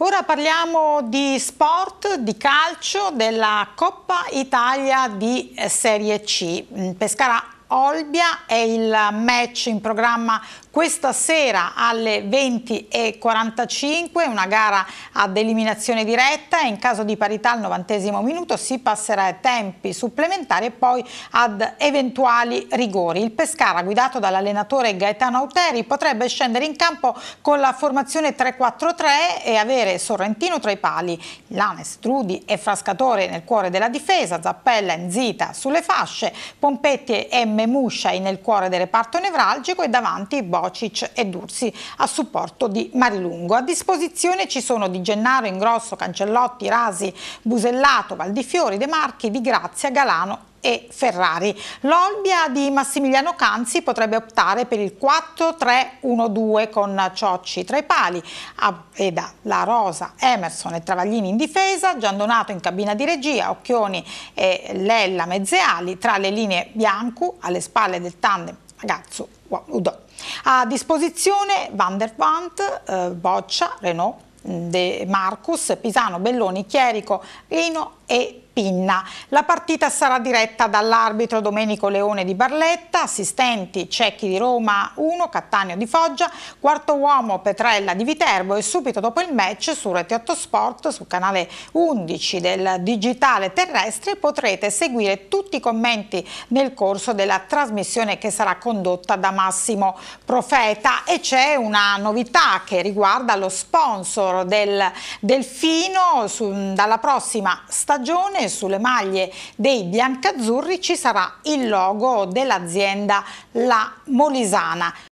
Ora parliamo di sport, di calcio, della Coppa Italia di eh, Serie C. Mm, Pescara Olbia è il match in programma questa sera alle 20.45, una gara ad eliminazione diretta, in caso di parità al 90 minuto si passerà ai tempi supplementari e poi ad eventuali rigori. Il Pescara, guidato dall'allenatore Gaetano Auteri, potrebbe scendere in campo con la formazione 3-4-3 e avere Sorrentino tra i pali, Lanes, Trudi e Frascatore nel cuore della difesa, Zappella, in zita sulle fasce, Pompetti e Memushai nel cuore del reparto nevralgico e davanti Bocic e Dursi a supporto di Marilungo. A disposizione ci sono Di Gennaro, Ingrosso, Cancellotti, Rasi, Busellato, Valdifiori, De Marchi, Di Grazia, Galano e Ferrari. L'Olbia di Massimiliano Canzi potrebbe optare per il 4-3-1-2 con Ciocci tra i pali, Aveda, ah, La Rosa, Emerson e Travaglini in difesa, Giandonato in cabina di regia, Occhioni e Lella Mezzeali tra le linee Biancu alle spalle del tandem Ragazzo Udo. A disposizione Van der Vandt, eh, Boccia, Renault, De Marcus, Pisano, Belloni, Chierico, Rino e Pinna. La partita sarà diretta dall'arbitro Domenico Leone di Barletta, assistenti Cecchi di Roma 1, Cattaneo di Foggia, quarto uomo Petrella di Viterbo e subito dopo il match su Rete 8 Sport, sul canale 11 del digitale terrestre potrete seguire tutti i commenti nel corso della trasmissione che sarà condotta da Massimo Profeta e c'è una novità che riguarda lo sponsor del Delfino su, dalla prossima stagione sulle maglie dei biancazzurri ci sarà il logo dell'azienda La Molisana.